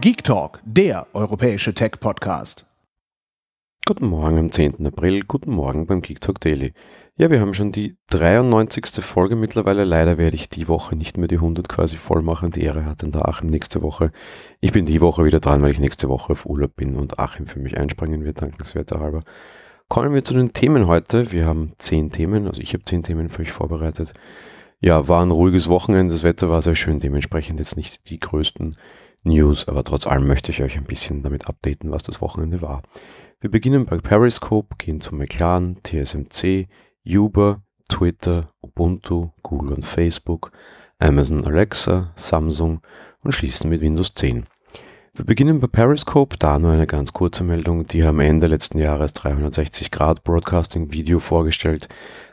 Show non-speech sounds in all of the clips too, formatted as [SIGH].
Geek Talk, der europäische Tech-Podcast. Guten Morgen am 10. April, guten Morgen beim Geek Talk Daily. Ja, wir haben schon die 93. Folge mittlerweile. Leider werde ich die Woche nicht mehr die 100 quasi voll machen. Die Ehre hat dann der Achim nächste Woche. Ich bin die Woche wieder dran, weil ich nächste Woche auf Urlaub bin und Achim für mich einspringen wird, dankenswerter halber. Kommen wir zu den Themen heute. Wir haben 10 Themen, also ich habe 10 Themen für euch vorbereitet. Ja, war ein ruhiges Wochenende, das Wetter war sehr schön, dementsprechend jetzt nicht die größten News, aber trotz allem möchte ich euch ein bisschen damit updaten, was das Wochenende war. Wir beginnen bei Periscope, gehen zu McLaren, TSMC, Uber, Twitter, Ubuntu, Google und Facebook, Amazon Alexa, Samsung und schließen mit Windows 10. Wir beginnen bei Periscope, da nur eine ganz kurze Meldung. Die haben Ende letzten Jahres 360 Grad Broadcasting Video vorgestellt.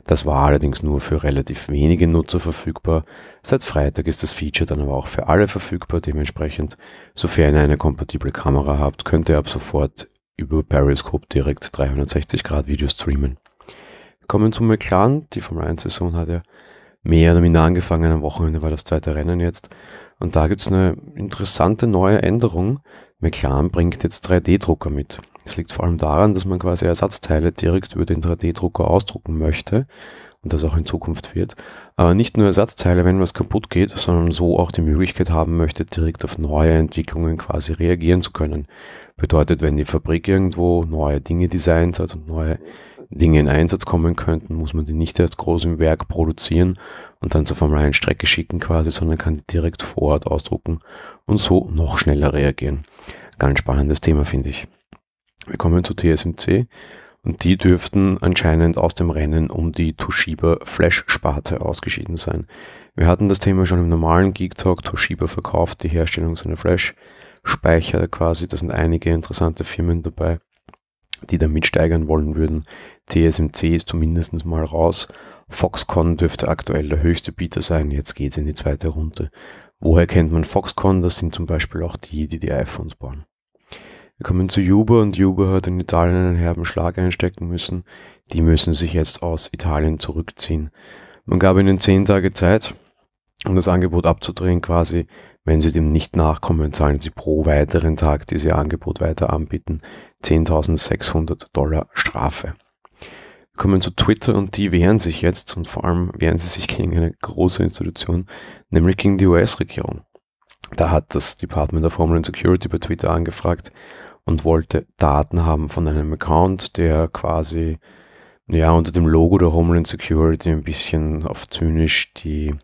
Das war allerdings nur für relativ wenige Nutzer verfügbar. Seit Freitag ist das Feature dann aber auch für alle verfügbar. Dementsprechend, sofern ihr eine kompatible Kamera habt, könnt ihr ab sofort über Periscope direkt 360 Grad Video streamen. Kommen zu McLaren. Die Formel 1 Saison hat ja mehr oder minder angefangen. Am Wochenende war das zweite Rennen jetzt. Und da gibt es eine interessante neue Änderung. McLaren bringt jetzt 3D-Drucker mit. Es liegt vor allem daran, dass man quasi Ersatzteile direkt über den 3D-Drucker ausdrucken möchte und das auch in Zukunft wird. Aber nicht nur Ersatzteile, wenn was kaputt geht, sondern so auch die Möglichkeit haben möchte, direkt auf neue Entwicklungen quasi reagieren zu können. Bedeutet, wenn die Fabrik irgendwo neue Dinge designt hat und neue Dinge in Einsatz kommen könnten, muss man die nicht erst groß im Werk produzieren und dann zur formalen Strecke schicken quasi, sondern kann die direkt vor Ort ausdrucken und so noch schneller reagieren. Ganz spannendes Thema, finde ich. Wir kommen zu TSMC und die dürften anscheinend aus dem Rennen um die Toshiba Flash-Sparte ausgeschieden sein. Wir hatten das Thema schon im normalen Geek Talk. Toshiba verkauft die Herstellung seiner Flash-Speicher quasi. Da sind einige interessante Firmen dabei die damit steigern wollen würden. TSMC ist zumindest mal raus. Foxconn dürfte aktuell der höchste Bieter sein. Jetzt geht es in die zweite Runde. Woher kennt man Foxconn? Das sind zum Beispiel auch die, die die iPhones bauen. Wir kommen zu Uber und Uber hat in Italien einen herben Schlag einstecken müssen. Die müssen sich jetzt aus Italien zurückziehen. Man gab ihnen zehn Tage Zeit, um das Angebot abzudrehen quasi. Wenn sie dem nicht nachkommen, zahlen sie pro weiteren Tag, die sie Angebot weiter anbieten, 10.600 Dollar Strafe. Wir kommen zu Twitter und die wehren sich jetzt und vor allem wehren sie sich gegen eine große Institution, nämlich gegen die US-Regierung. Da hat das Department of Homeland Security bei Twitter angefragt und wollte Daten haben von einem Account, der quasi ja unter dem Logo der Homeland Security ein bisschen auf zynisch die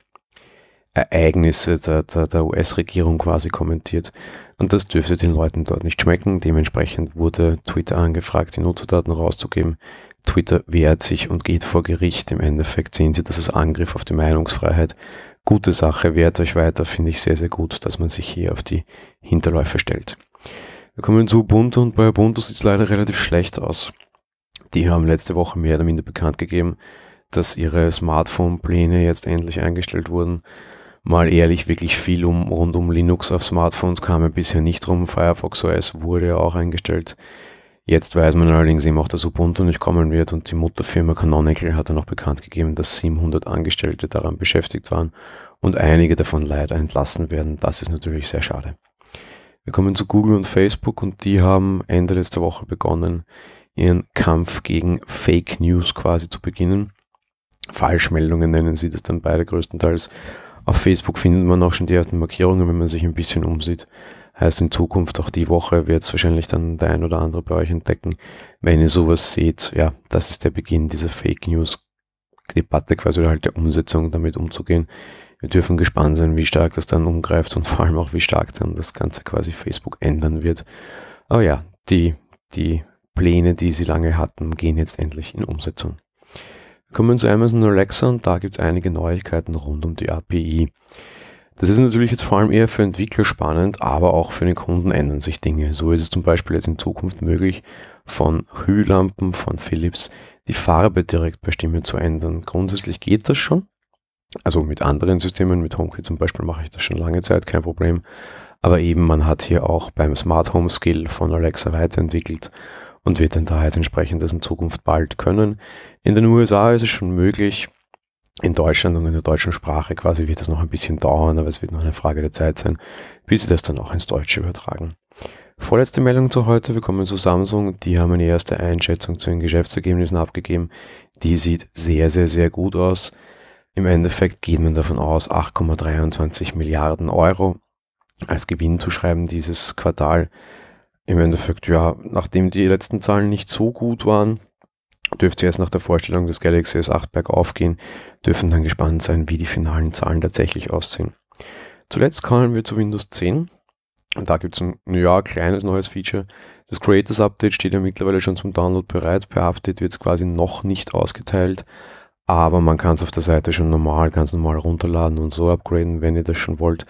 Ereignisse der, der, der US-Regierung quasi kommentiert. Und das dürfte den Leuten dort nicht schmecken. Dementsprechend wurde Twitter angefragt, die Nutzerdaten rauszugeben. Twitter wehrt sich und geht vor Gericht. Im Endeffekt sehen sie das als Angriff auf die Meinungsfreiheit. Gute Sache, wehrt euch weiter, finde ich sehr, sehr gut, dass man sich hier auf die Hinterläufe stellt. Wir kommen zu Ubuntu und bei Ubuntu sieht es leider relativ schlecht aus. Die haben letzte Woche mehr oder minder bekannt gegeben, dass ihre Smartphone-Pläne jetzt endlich eingestellt wurden mal ehrlich, wirklich viel um, rund um Linux auf Smartphones kam er bisher nicht rum. Firefox OS wurde ja auch eingestellt. Jetzt weiß man allerdings eben auch, dass Ubuntu nicht kommen wird und die Mutterfirma Canonical hat dann auch bekannt gegeben, dass 700 Angestellte daran beschäftigt waren und einige davon leider entlassen werden. Das ist natürlich sehr schade. Wir kommen zu Google und Facebook und die haben Ende letzter Woche begonnen, ihren Kampf gegen Fake News quasi zu beginnen. Falschmeldungen nennen sie das dann beide größtenteils auf Facebook findet man auch schon die ersten Markierungen, wenn man sich ein bisschen umsieht. Heißt in Zukunft, auch die Woche wird es wahrscheinlich dann der ein oder andere bei euch entdecken. Wenn ihr sowas seht, ja, das ist der Beginn dieser Fake News Debatte quasi oder halt der Umsetzung damit umzugehen. Wir dürfen gespannt sein, wie stark das dann umgreift und [LAUGHS] vor allem auch, wie stark dann das Ganze quasi Facebook ändern wird. Aber ja, die, die Pläne, die sie lange hatten, gehen jetzt endlich in Umsetzung. Kommen wir zu Amazon Alexa und da gibt es einige Neuigkeiten rund um die API. Das ist natürlich jetzt vor allem eher für Entwickler spannend, aber auch für den Kunden ändern sich Dinge. So ist es zum Beispiel jetzt in Zukunft möglich, von hü von Philips die Farbe direkt bei Stimme zu ändern. Grundsätzlich geht das schon. Also mit anderen Systemen, mit HomeKit zum Beispiel mache ich das schon lange Zeit, kein Problem. Aber eben man hat hier auch beim Smart Home Skill von Alexa weiterentwickelt und wird dann daher entsprechend das in Zukunft bald können. In den USA ist es schon möglich. In Deutschland und in der deutschen Sprache quasi wird das noch ein bisschen dauern, aber es wird noch eine Frage der Zeit sein, bis sie das dann auch ins Deutsche übertragen. Vorletzte Meldung zu heute, wir kommen zu Samsung. Die haben eine erste Einschätzung zu den Geschäftsergebnissen abgegeben. Die sieht sehr, sehr, sehr gut aus. Im Endeffekt geht man davon aus, 8,23 Milliarden Euro als Gewinn zu schreiben dieses Quartal. Im Endeffekt, ja, nachdem die letzten Zahlen nicht so gut waren, dürfte erst nach der Vorstellung des Galaxy S8 bergauf gehen, dürfen dann gespannt sein, wie die finalen Zahlen tatsächlich aussehen. Zuletzt kommen wir zu Windows 10. Und da gibt es ein ja, kleines neues Feature. Das Creators Update steht ja mittlerweile schon zum Download bereit. Per Update wird es quasi noch nicht ausgeteilt aber man kann es auf der Seite schon normal, ganz normal runterladen und so upgraden, wenn ihr das schon wollt.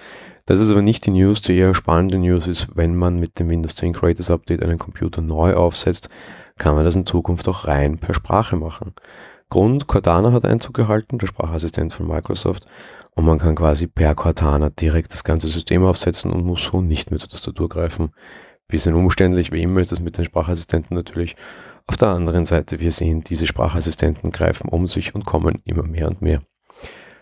Das ist aber nicht die News, die eher spannende News ist, wenn man mit dem Windows 10 Creators Update einen Computer neu aufsetzt, kann man das in Zukunft auch rein per Sprache machen. Grund, Cortana hat Einzug gehalten, der Sprachassistent von Microsoft, und man kann quasi per Cortana direkt das ganze System aufsetzen und muss so nicht mehr zur Tastatur greifen. Bisschen umständlich, wie immer ist das mit den Sprachassistenten natürlich, auf der anderen Seite, wir sehen, diese Sprachassistenten greifen um sich und kommen immer mehr und mehr.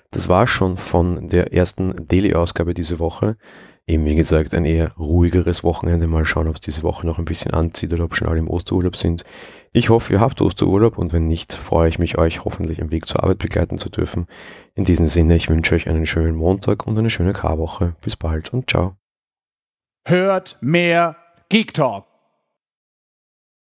Das war schon von der ersten Daily-Ausgabe diese Woche. Eben wie gesagt, ein eher ruhigeres Wochenende. Mal schauen, ob es diese Woche noch ein bisschen anzieht oder ob schon alle im Osterurlaub sind. Ich hoffe, ihr habt Osterurlaub und wenn nicht, freue ich mich, euch hoffentlich am Weg zur Arbeit begleiten zu dürfen. In diesem Sinne, ich wünsche euch einen schönen Montag und eine schöne Karwoche. Bis bald und ciao. Hört mehr Geek Talk.